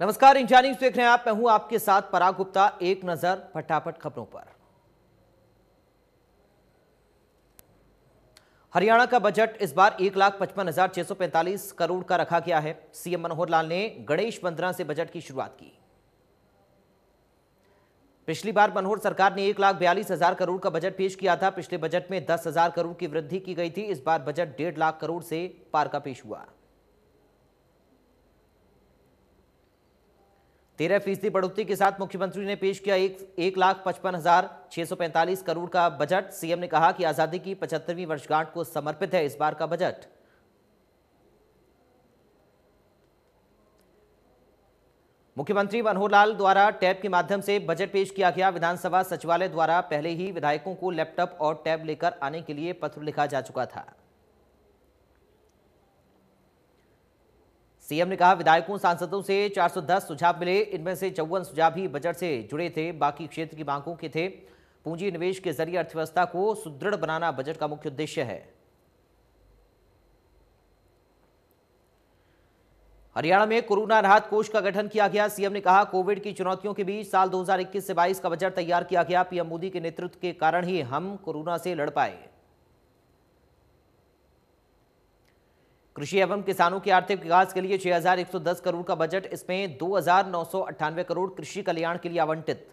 नमस्कार India news देख रहे हैं आप मैं हूं आपके साथ पराग गुप्ता एक नजर फटाफट खबरों पर हरियाणा का बजट इस बार एक लाख पचपन हजार छह सौ पैंतालीस करोड़ का रखा गया है सीएम मनोहर लाल ने गणेश वंदना से बजट की शुरुआत की पिछली बार मनोहर सरकार ने एक लाख बयालीस हजार करोड़ का बजट पेश किया था पिछले बजट में दस हजार करोड़ की वृद्धि की गई थी इस बार बजट डेढ़ लाख करोड़ से पार का पेश हुआ तेरह फीसदी बढ़ोतरी के साथ मुख्यमंत्री ने पेश किया एक एक लाख पचपन हजार छह सौ पैंतालीस करोड़ का बजट सीएम ने कहा कि आजादी की पचहत्तरवीं वर्षगांठ को समर्पित है इस बार का बजट मुख्यमंत्री मनोहर लाल द्वारा टैब के माध्यम से बजट पेश किया गया विधानसभा सचिवालय द्वारा पहले ही विधायकों को लैपटॉप और टैब लेकर आने के लिए पत्र लिखा जा चुका था सीएम ने कहा विधायकों सांसदों से 410 सुझाव मिले इनमें से चौवन सुझाव ही बजट से जुड़े थे बाकी क्षेत्र की मांगों के थे पूंजी निवेश के जरिए अर्थव्यवस्था को सुदृढ़ बनाना बजट का मुख्य उद्देश्य है हरियाणा में कोरोना राहत कोष का गठन किया गया सीएम ने कहा कोविड की चुनौतियों के बीच साल 2021 से 22 का बजट तैयार किया गया पीएम मोदी के नेतृत्व के कारण ही हम कोरोना से लड़ पाए कृषि एवं किसानों के आर्थिक विकास के लिए 6,110 करोड़ का बजट इसमें दो करोड़ कृषि कल्याण के लिए आवंटित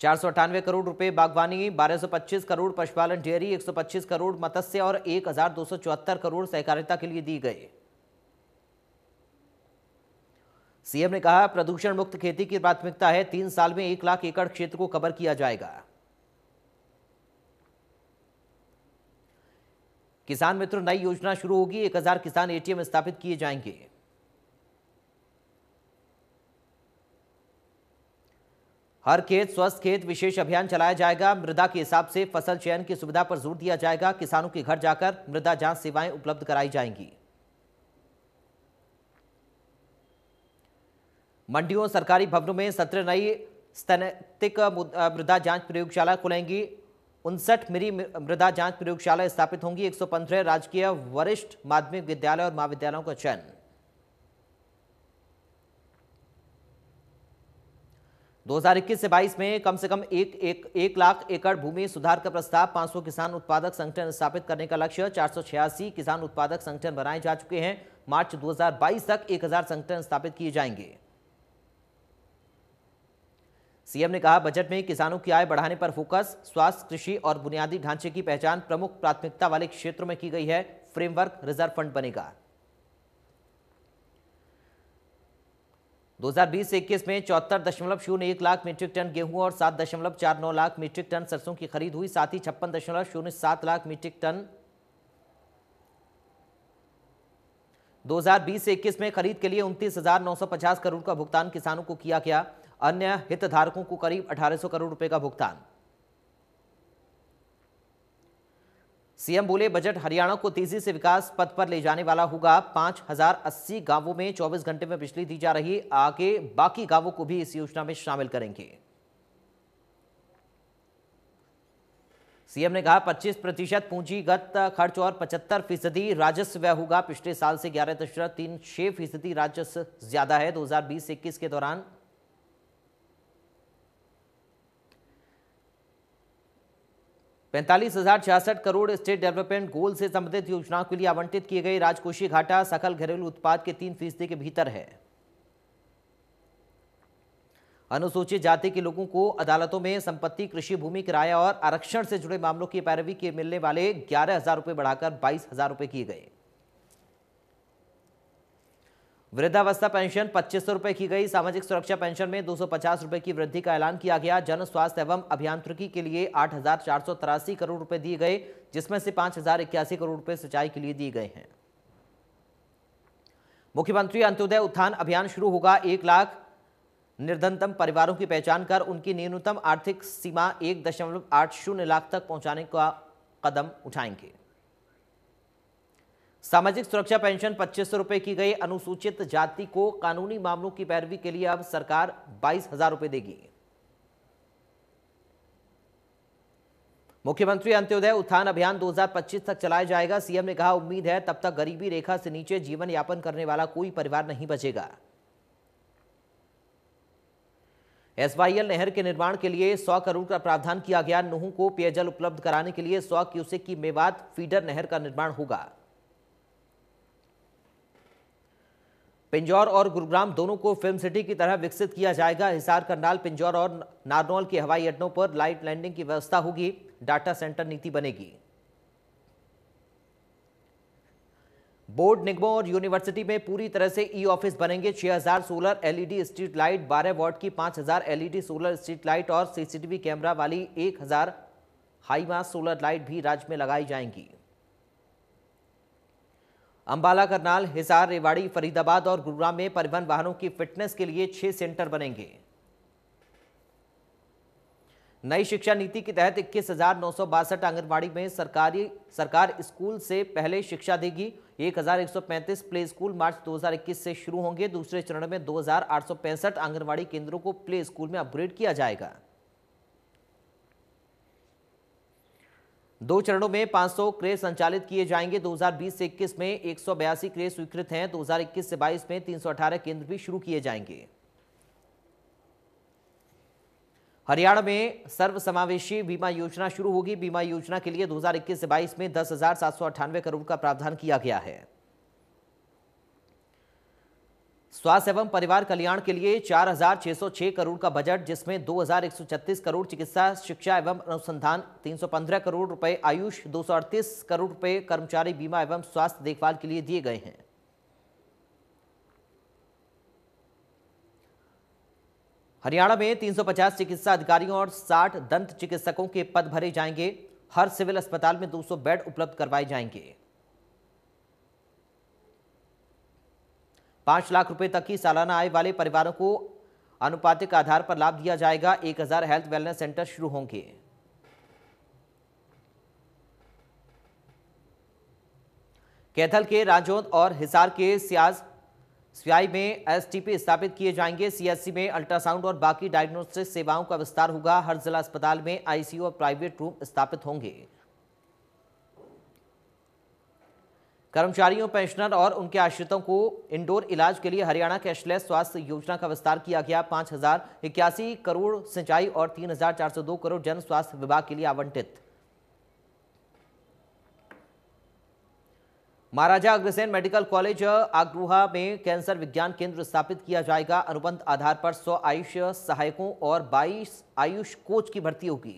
चार करोड़ रुपए बागवानी 1225 करोड़ पशुपालन डेयरी 125 करोड़ मत्स्य और एक करोड़ सहकारिता के लिए दी गई सीएम ने कहा प्रदूषण मुक्त खेती की प्राथमिकता है तीन साल में एक लाख एकड़ क्षेत्र को कवर किया जाएगा किसान मित्र नई योजना शुरू होगी एक हजार किसान एटीएम स्थापित किए जाएंगे हर खेत स्वस्थ खेत विशेष अभियान चलाया जाएगा मृदा के हिसाब से फसल चयन की सुविधा पर जोर दिया जाएगा किसानों के घर जाकर मृदा जांच सेवाएं उपलब्ध कराई जाएंगी मंडियों सरकारी भवनों में सत्रह नई स्तनैतिक मृदा जांच प्रयोगशाला खुलेंगी उनसठ मिरी मृदा जांच प्रयोगशाला स्थापित होंगी 115 राजकीय वरिष्ठ माध्यमिक विद्यालय और महाविद्यालयों का चयन दो हजार इक्कीस से बाईस में कम से कम एक एक, एक लाख एकड़ भूमि सुधार का प्रस्ताव 500 किसान उत्पादक संगठन स्थापित करने का लक्ष्य चार किसान उत्पादक संगठन बनाए जा चुके हैं मार्च 2022 तक 1000 संगठन स्थापित किए जाएंगे सीएम ने कहा बजट में किसानों की आय बढ़ाने पर फोकस स्वास्थ्य कृषि और बुनियादी ढांचे की पहचान प्रमुख प्राथमिकता वाले क्षेत्रों में की गई है फ्रेमवर्क रिजर्व फंड बनेगा 2020-21 में चौहत्तर दशमलव शून्य एक लाख मीट्रिक टन गेहूं और सात दशमलव चार नौ लाख मीट्रिक टन सरसों की खरीद हुई साथ ही छप्पन दशमलव शून्य सात लाख मीट्रिक टन 2020 से 21 में खरीद के लिए उनतीस करोड़ का भुगतान किसानों को किया गया अन्य हितधारकों को करीब 1800 करोड़ रुपए का भुगतान सीएम बोले बजट हरियाणा को तेजी से विकास पथ पर ले जाने वाला होगा पांच हजार अस्सी गांवों में 24 घंटे में बिजली दी जा रही आगे बाकी गांवों को भी इस योजना में शामिल करेंगे सीएम ने कहा 25 प्रतिशत पूंजीगत खर्च और 75 फीसदी राजस्व होगा पिछले साल से ग्यारह दशमलव तीन छह फीसदी राजस्व ज्यादा है 2020 हजार के दौरान पैंतालीस हजार छियासठ करोड़ स्टेट डेवलपमेंट गोल से संबंधित योजनाओं के लिए आवंटित किए गए राजकोषीय घाटा सकल घरेलू उत्पाद के तीन फीसदी के भीतर है अनुसूचित जाति के लोगों को अदालतों में संपत्ति कृषि भूमि किराया और आरक्षण से जुड़े मामलों की पैरवी के मिलने वाले ग्यारह हजार रुपये बढ़ाकर बाईस हजार रुपये किए गए वृद्धावस्था पेंशन पच्चीस रुपए की गई सामाजिक सुरक्षा पेंशन में दो सौ की वृद्धि का ऐलान किया गया जन स्वास्थ्य एवं अभियांत्रिकी के लिए आठ करोड़ रुपए दिए गए जिसमें से पांच करोड़ रुपए सिंचाई के लिए दिए गए हैं मुख्यमंत्री अंत्योदय उत्थान अभियान शुरू होगा एक लाख निर्धनतम परिवारों की पहचान कर उनकी न्यूनतम आर्थिक सीमा एक दशमलव आठ शून्य लाख तक पहुंचाने का कदम उठाएंगे सामाजिक सुरक्षा पेंशन पच्चीस सौ रुपए की गई अनुसूचित जाति को कानूनी मामलों की पैरवी के लिए अब सरकार बाईस हजार रुपए देगी मुख्यमंत्री अंत्योदय उत्थान अभियान 2025 तक चलाया जाएगा सीएम ने कहा उम्मीद है तब तक गरीबी रेखा से नीचे जीवन यापन करने वाला कोई परिवार नहीं बचेगा एसवाईएल नहर के निर्माण के लिए 100 करोड़ का प्रावधान किया गया नुह को पेयजल उपलब्ध कराने के लिए 100 क्यूसेक की मेवात फीडर नहर का निर्माण होगा पिंजौर और गुरुग्राम दोनों को फिल्म सिटी की तरह विकसित किया जाएगा हिसार करनाल पिंजौर और नारनौल के हवाई अड्डों पर लाइट लैंडिंग की व्यवस्था होगी डाटा सेंटर नीति बनेगी बोर्ड निगमों और यूनिवर्सिटी में पूरी तरह से ई ऑफिस बनेंगे 6000 solar LED street light 12 watt की 5000 एलईडी सोलर स्ट्रीट लाइट और सीसीटीवी कैमरा वाली 1000 हाई मास सोलर लाइट भी राज्य में लगाई जाएंगी अंबाला करनाल हिसार रेवाड़ी फरीदाबाद और गुरुग्राम में परिवहन वाहनों की फिटनेस के लिए छह सेंटर बनेंगे नई शिक्षा नीति के तहत इक्कीस हजार नौ सौ बासठ आंगनबाड़ी में सरकारी सरकार स्कूल से पहले शिक्षा देगी एक हजार एक सौ पैंतीस प्ले स्कूल मार्च 2021 से शुरू होंगे दूसरे चरण में दो हजार आठ सौ पैंसठ आंगनबाड़ी केंद्रों को प्ले स्कूल में अपग्रेड किया जाएगा दो चरणों में 500 क्रेज संचालित किए जाएंगे 2020 से 21 में एक क्रेज स्वीकृत हैं 2021 से 22 में 318 केंद्र भी शुरू किए जाएंगे हरियाणा में सर्व समावेशी बीमा योजना शुरू होगी बीमा योजना के लिए 2021 से 22 में दस करोड़ का प्रावधान किया गया है स्वास्थ्य एवं परिवार कल्याण के लिए 4,606 करोड़ का बजट जिसमें 2,136 करोड़ चिकित्सा शिक्षा एवं अनुसंधान 315 करोड़ रुपए आयुष 238 करोड़ रुपए कर्मचारी बीमा एवं स्वास्थ्य देखभाल के लिए दिए गए हैं हरियाणा में 350 चिकित्सा अधिकारियों और 60 दंत चिकित्सकों के पद भरे जाएंगे हर सिविल अस्पताल में 200 बेड उपलब्ध करवाए जाएंगे पाँच लाख रुपए तक की सालाना आय वाले परिवारों को अनुपातिक आधार पर लाभ दिया जाएगा एक हज़ार हेल्थ वेलनेस सेंटर शुरू होंगे कैथल के राजौंद और हिसार के सियाज सियाई में एसटीपी स्थापित किए जाएंगे सीएससी में अल्ट्रासाउंड और बाकी डायग्नोस्टिक सेवाओं का विस्तार होगा हर जिला अस्पताल में आईसीयू और प्राइवेट रूम स्थापित होंगे कर्मचारियों पेंशनर और उनके आश्रितों को इंडोर इलाज के लिए हरियाणा कैशलेस स्वास्थ्य योजना का विस्तार किया गया पाँच हजार इक्यासी करोड़ सिंचाई और तीन हजार चार सौ दो करोड़ जन स्वास्थ्य विभाग के लिए आवंटित महाराजा अग्रसेन मेडिकल कॉलेज आगरूहा में कैंसर विज्ञान केंद्र स्थापित किया जाएगा अनुबंध आधार पर सौ आयुष सहायकों और बाईस आयुष कोच की भर्ती होगी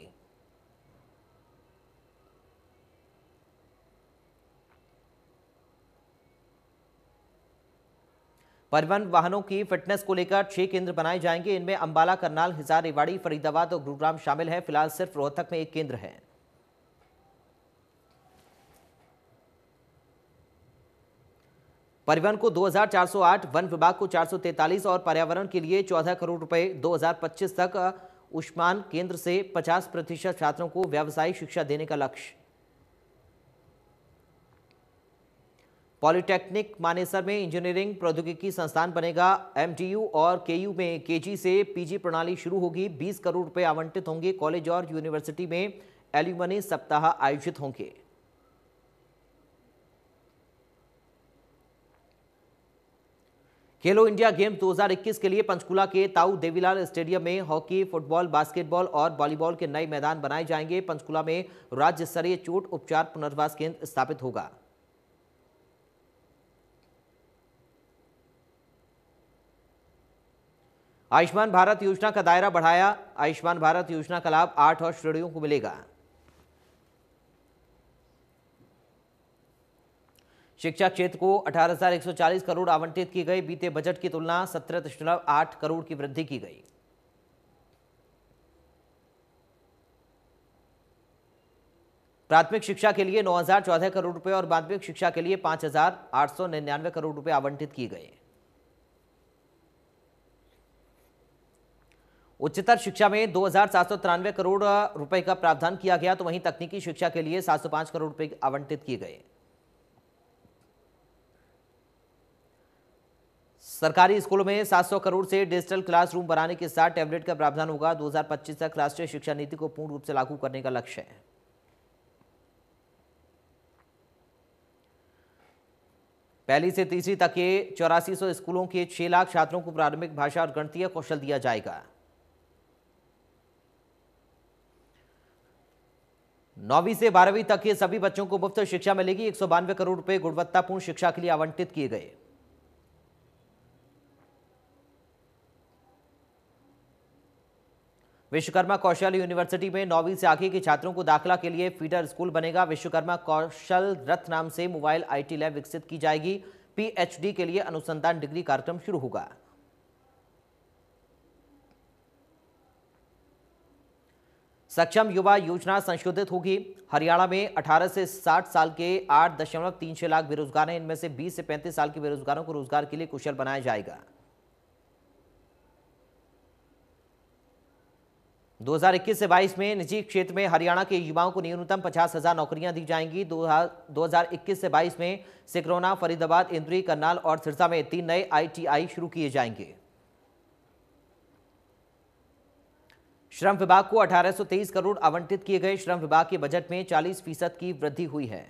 परिवहन वाहनों की फिटनेस को लेकर छह केंद्र बनाए जाएंगे इनमें अंबाला करनाल हिजार रेवाड़ी फरीदाबाद और गुरुग्राम शामिल है फिलहाल सिर्फ रोहतक में एक केंद्र है परिवहन को 2408 वन विभाग को 443 और पर्यावरण के लिए 14 करोड़ रुपए 2025 तक उष्मान केंद्र से 50 प्रतिशत छात्रों को व्यावसायिक शिक्षा देने का लक्ष्य पॉलिटेक्निक मानेसर में इंजीनियरिंग प्रौद्योगिकी संस्थान बनेगा एमटीयू और केयू में केजी से पीजी प्रणाली शुरू होगी 20 करोड़ रुपए आवंटित होंगे कॉलेज और यूनिवर्सिटी में एल्यूमनी सप्ताह आयोजित होंगे खेलो इंडिया गेम 2021 के लिए पंचकुला के ताऊ देवीलाल स्टेडियम में हॉकी फुटबॉल बास्केटबॉल और वॉलीबॉल के नए मैदान बनाए जाएंगे पंचकुला में राज्य स्तरीय चोट उपचार पुनर्वास केंद्र स्थापित होगा आयुष्मान भारत योजना का दायरा बढ़ाया आयुष्मान भारत योजना का लाभ आठ और श्रेणियों को मिलेगा शिक्षा क्षेत्र को 18,140 करोड़ आवंटित की गई बीते बजट की तुलना सत्रह दशमलव आठ करोड़ की वृद्धि की गई प्राथमिक शिक्षा के लिए नौ करोड़ रुपए और माध्यमिक शिक्षा के लिए पांच करोड़ रुपए आवंटित किए गए उच्चतर शिक्षा में दो करोड़ रुपए का प्रावधान किया गया तो वहीं तकनीकी शिक्षा के लिए 705 करोड़ रुपए आवंटित किए गए सरकारी स्कूलों में 700 करोड़ से डिजिटल क्लासरूम बनाने के साथ टैबलेट का प्रावधान होगा 2025 तक राष्ट्रीय शिक्षा नीति को पूर्ण रूप से लागू करने का लक्ष्य है पहली से तीसरी तक के चौरासी स्कूलों के छह लाख छात्रों को प्रारंभिक भाषा और गणतीय कौशल दिया जाएगा नौवीं से बारहवीं तक के सभी बच्चों को मुफ्त शिक्षा मिलेगी एक करोड़ रुपए गुणवत्तापूर्ण शिक्षा के लिए आवंटित किए गए विश्वकर्मा कौशल यूनिवर्सिटी में नौवीं से आगे के छात्रों को दाखिला के लिए फीडर स्कूल बनेगा विश्वकर्मा कौशल रथ नाम से मोबाइल आईटी लैब विकसित की जाएगी पीएचडी के लिए अनुसंधान डिग्री कार्यक्रम शुरू होगा सक्षम युवा योजना संशोधित होगी हरियाणा में 18 से 60 साल के आठ दशमलव तीन छह लाख बेरोजगार हैं इनमें से 20 से 35 साल के बेरोजगारों को रोजगार के लिए कुशल बनाया जाएगा 2021 से 22 में निजी क्षेत्र में हरियाणा के युवाओं को न्यूनतम पचास हजार नौकरियां दी जाएंगी 2021 से 22 में सिकरोना फरीदाबाद इंद्री करनाल और सिरसा में तीन नए आईटीआई शुरू किए जाएंगे श्रम विभाग को 1823 करोड़ आवंटित किए गए श्रम विभाग के बजट में 40 फीसद की वृद्धि हुई है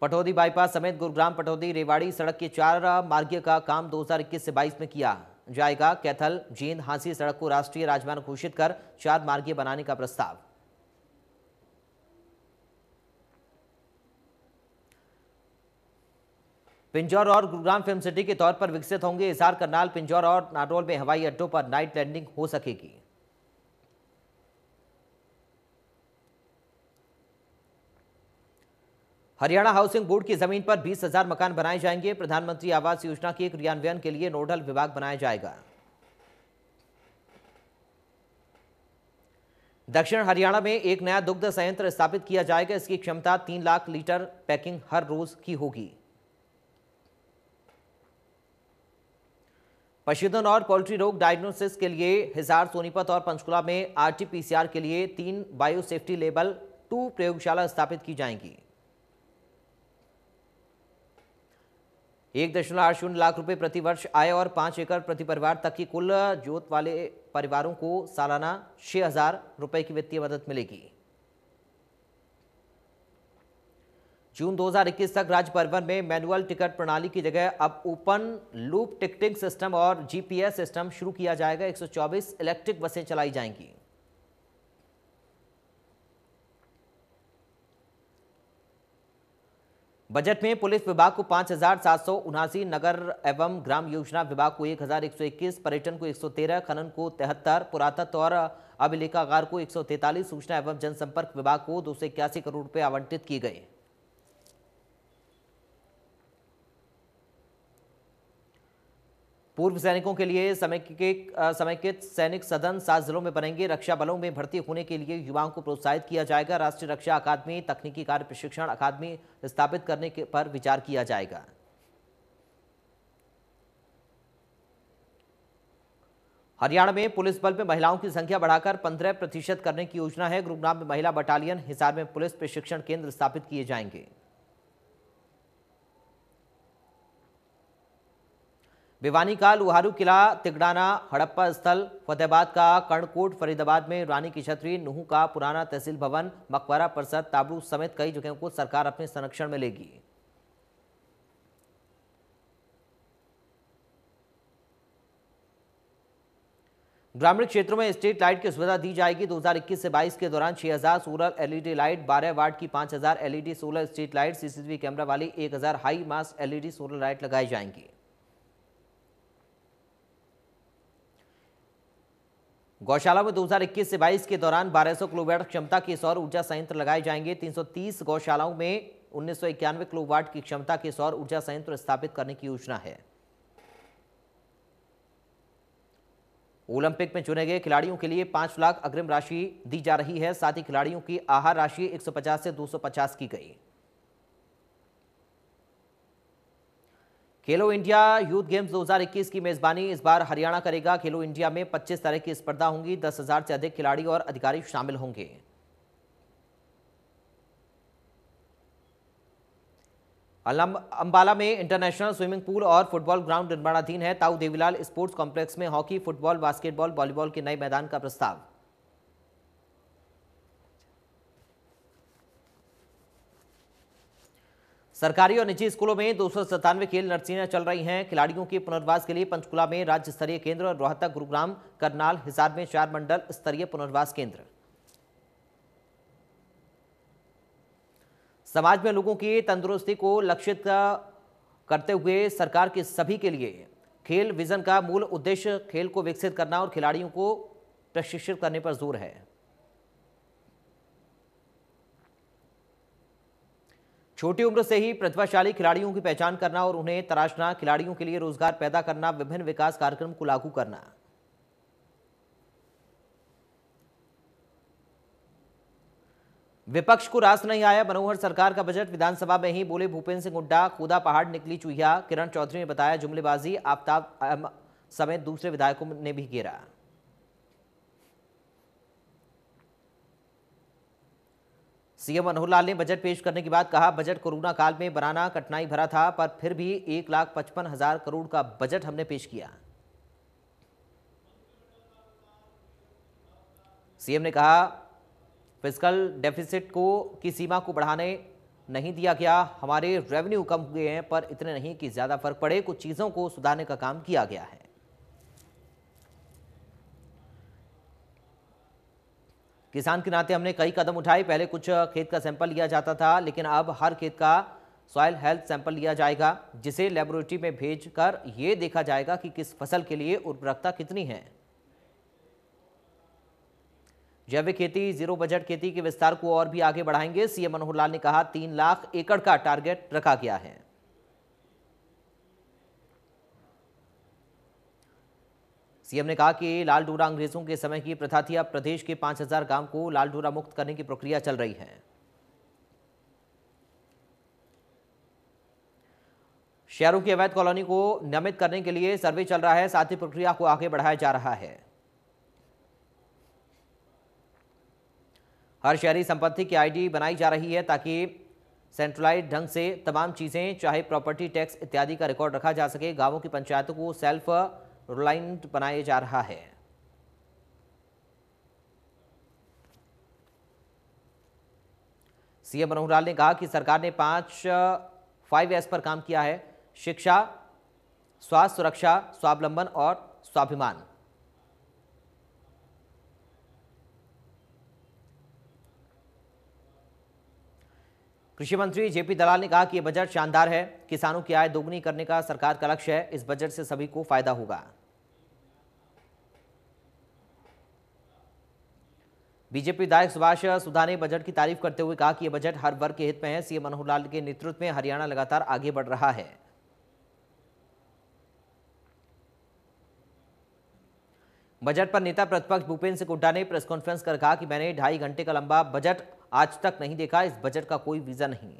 पटौदी बाईपास समेत गुरुग्राम पटौदी रेवाड़ी सड़क के चार मार्गीय का काम 2021 से 22 में किया जाएगा कैथल जींद हांसी सड़क को राष्ट्रीय राजमार्ग घोषित कर चार मार्गीय बनाने का प्रस्ताव पिंजौर और गुरुग्राम फिल्म सिटी के तौर पर विकसित होंगे इसार करनाल पिंजौर और नाटोल में हवाई अड्डों पर नाइट लैंडिंग हो सकेगी हरियाणा हाउसिंग बोर्ड की जमीन पर 20,000 मकान बनाए जाएंगे प्रधानमंत्री आवास योजना के क्रियान्वयन के लिए नोडल विभाग बनाया जाएगा दक्षिण हरियाणा में एक नया दुग्ध संयंत्र स्थापित किया जाएगा इसकी क्षमता तीन लाख लीटर पैकिंग हर रोज की होगी पशुधन और पोल्ट्री रोग डायग्नोसिस के लिए हिसार सोनीपत और पंचकुला में आरटीपीसीआर के लिए तीन बायोसेफ्टी लेबल टू प्रयोगशाला स्थापित की जाएंगी एक दशमलव आठ शून्य लाख रुपए प्रति वर्ष आय और पांच एकड़ प्रति परिवार तक की कुल जोत वाले परिवारों को सालाना छह हजार रुपए की वित्तीय मदद मिलेगी जून 2021 तक राज्य परिवहन में मैनुअल टिकट प्रणाली की जगह अब ओपन लूप टिकटिंग सिस्टम और जीपीएस सिस्टम शुरू किया जाएगा 124 इलेक्ट्रिक बसें चलाई जाएंगी बजट में पुलिस विभाग को पाँच नगर एवं ग्राम योजना विभाग को 1121, पर्यटन को 113, खनन को तिहत्तर पुरातत्व और अभिलेखागार को तैतालीस सूचना एवं जनसंपर्क विभाग को दो करोड़ रुपए आवंटित किए गए पूर्व सैनिकों के लिए समय के समेकित सैनिक सदन सात जिलों में बनेंगे रक्षा बलों में भर्ती होने के लिए युवाओं को प्रोत्साहित किया जाएगा राष्ट्रीय रक्षा अकादमी तकनीकी कार्य प्रशिक्षण अकादमी स्थापित करने के पर विचार किया जाएगा हरियाणा में पुलिस बल में महिलाओं की संख्या बढ़ाकर 15 प्रतिशत करने की योजना है गुरुग्राम में महिला बटालियन हिसार में पुलिस प्रशिक्षण केंद्र स्थापित किए जाएंगे भिवानी का लुहारू किला तिगड़ाना हड़प्पा स्थल फतेहाबाद का कर्णकोट फरीदाबाद में रानी की छतरी नूह का पुराना तहसील भवन मकबरा परसद ताबड़ू समेत कई जगहों को सरकार अपने संरक्षण में लेगी ग्रामीण क्षेत्रों में स्ट्रीट लाइट की सुविधा दी जाएगी 2021 से 22 के दौरान 6000 सोलर एलईडी लाइट 12 वार्ड की 5000 LED solar street light CCTV camera वाली 1000 high mast LED solar light लगाई जाएंगी गौशाला में 2021 से 22 के दौरान 1200 किलोवाट क्षमता के सौर ऊर्जा संयंत्र लगाए जाएंगे 330 गौशालाओं में उन्नीस किलोवाट की क्षमता के सौर ऊर्जा संयंत्र स्थापित करने की योजना है ओलंपिक में चुने गए खिलाड़ियों के लिए पांच लाख अग्रिम राशि दी जा रही है साथ ही खिलाड़ियों की आहार राशि 150 से 250 की गई खेलो इंडिया यूथ गेम्स 2021 की मेजबानी इस बार हरियाणा करेगा खेलो इंडिया में 25 तरह की स्पर्धा होंगी 10,000 से अधिक खिलाड़ी और अधिकारी शामिल होंगे अंबाला में इंटरनेशनल स्विमिंग पूल और फुटबॉल ग्राउंड निर्माणाधीन है ताऊ देवीलाल स्पोर्ट्स कॉम्प्लेक्स में हॉकी फुटबॉल बास्केटबॉल वॉलीबॉल के नए मैदान का प्रस्ताव सरकारी और निजी स्कूलों में दो सौ खेल नर्सरियां चल रही हैं खिलाड़ियों के पुनर्वास के लिए पंचकुला में राज्य स्तरीय केंद्र और रोहतक गुरुग्राम करनाल हिसार में चार मंडल स्तरीय पुनर्वास केंद्र समाज में लोगों की तंदुरुस्ती को लक्षित करते हुए सरकार के सभी के लिए खेल विजन का मूल उद्देश्य खेल को विकसित करना और खिलाड़ियों को प्रशिक्षित करने पर जोर है छोटी उम्र से ही प्रतिभाशाली खिलाड़ियों की पहचान करना और उन्हें तराशना खिलाड़ियों के लिए रोजगार पैदा करना विभिन्न विकास कार्यक्रम को लागू करना विपक्ष को रास नहीं आया मनोहर सरकार का बजट विधानसभा में ही बोले भूपेंद्र सिंह हुड्डा खुदा पहाड़ निकली चूहिया किरण चौधरी ने बताया जुमलेबाजी आफ्ताब समेत दूसरे विधायकों ने भी घेरा सीएम मनोहर लाल ने बजट पेश करने के बाद कहा बजट कोरोना काल में बनाना कठिनाई भरा था पर फिर भी एक लाख पचपन हजार करोड़ का बजट हमने पेश किया सीएम ने कहा फिजिकल डेफिसिट को की सीमा को बढ़ाने नहीं दिया गया हमारे रेवेन्यू कम हुए हैं पर इतने नहीं कि ज़्यादा फर्क पड़े कुछ चीज़ों को सुधारने का काम किया गया है किसान के नाते हमने कई कदम उठाए पहले कुछ खेत का सैंपल लिया जाता था लेकिन अब हर खेत का सॉयल हेल्थ सैंपल लिया जाएगा जिसे लेबोरेटरी में भेज कर ये देखा जाएगा कि किस फसल के लिए उर्वरकता कितनी है जैविक खेती जीरो बजट खेती के विस्तार को और भी आगे बढ़ाएंगे सीएम मनोहर लाल ने कहा तीन लाख एकड़ का टारगेट रखा गया है सीएम ने कहा कि लाल डोरा अंग्रेजों के समय की प्रथा थी अब प्रदेश के 5000 गांव को लाल डोरा मुक्त करने की प्रक्रिया चल रही है शहरों की अवैध कॉलोनी को नियमित करने के लिए सर्वे चल रहा है साथ ही प्रक्रिया को आगे बढ़ाया जा रहा है हर शहरी संपत्ति की आईडी बनाई जा रही है ताकि सेंट्रलाइज ढंग से तमाम चीज़ें चाहे प्रॉपर्टी टैक्स इत्यादि का रिकॉर्ड रखा जा सके गांवों की पंचायतों को सेल्फ रिलायंट बनाया जा रहा है सीएम मनोहर लाल ने कहा कि सरकार ने पांच फाइव एस पर काम किया है शिक्षा स्वास्थ्य सुरक्षा स्वावलंबन और स्वाभिमान कृषि मंत्री जेपी दलाल ने कहा कि यह बजट शानदार है किसानों की आय दोगुनी करने का सरकार का लक्ष्य है इस बजट से सभी को फायदा होगा बीजेपी विधायक सुभाष सुधा ने बजट की तारीफ करते हुए कहा कि यह बजट हर वर्ग के हित में है सीएम मनोहर लाल के नेतृत्व में हरियाणा लगातार आगे बढ़ रहा है बजट पर नेता प्रतिपक्ष भूपेंद्र सिंह हुड्डा ने प्रेस कॉन्फ्रेंस कर कहा कि मैंने ढाई घंटे का लंबा बजट आज तक नहीं देखा इस बजट का कोई वीजा नहीं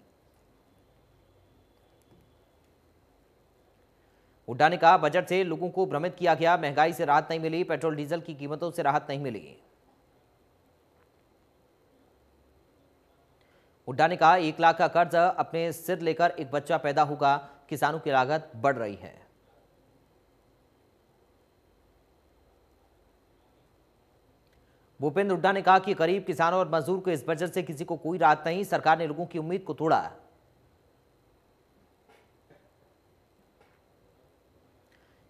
हुड्डा ने कहा बजट से लोगों को भ्रमित किया गया महंगाई से राहत नहीं मिली पेट्रोल डीजल की कीमतों से राहत नहीं मिली हुड्डा ने कहा एक लाख का कर्ज अपने सिर लेकर एक बच्चा पैदा होगा किसानों की लागत बढ़ रही है भूपेंद्र हुड्डा ने कहा कि गरीब किसानों और मजदूर को इस बजट से किसी को कोई राहत नहीं सरकार ने लोगों की उम्मीद को तोड़ा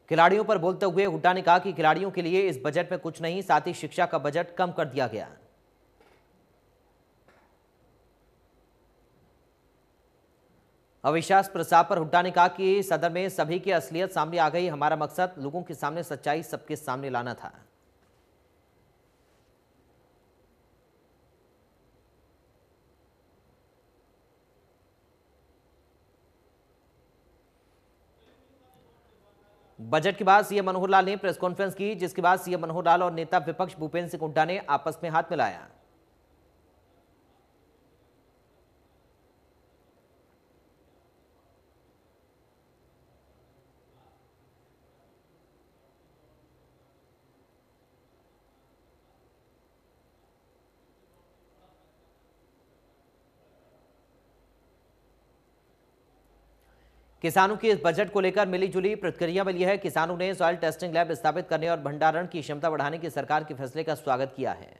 खिलाड़ियों पर बोलते हुए हुड्डा ने कहा कि खिलाड़ियों के लिए इस बजट में कुछ नहीं साथ ही शिक्षा का बजट कम कर दिया गया अविश्वास प्रस्ताव पर हुड्डा ने कहा कि सदन में सभी की असलियत सामने आ गई हमारा मकसद लोगों के सामने सच्चाई सबके सामने लाना था बजट के बाद सीएम मनोहर लाल ने प्रेस कॉन्फ्रेंस की जिसके बाद सीएम मनोहर लाल और नेता विपक्ष भूपेंद्र सिंह हुड्डा ने आपस में हाथ मिलाया किसानों की इस बजट को लेकर मिली जुली प्रतिक्रिया मिली है किसानों ने सॉयल टेस्टिंग लैब स्थापित करने और भंडारण की क्षमता बढ़ाने की सरकार के फैसले का स्वागत किया है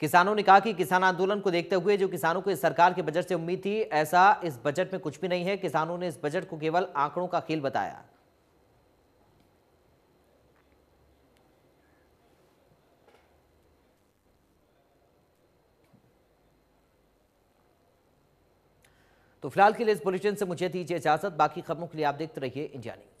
किसानों ने कहा कि किसान आंदोलन को देखते हुए जो किसानों को इस सरकार के बजट से उम्मीद थी ऐसा इस बजट में कुछ भी नहीं है किसानों ने इस बजट को केवल आंकड़ों का खेल बताया तो फिलहाल के लिए इस बुलेटिन से मुझे दीजिए इजाजत बाकी खबरों के लिए आप देखते रहिए इंडिया न्यूज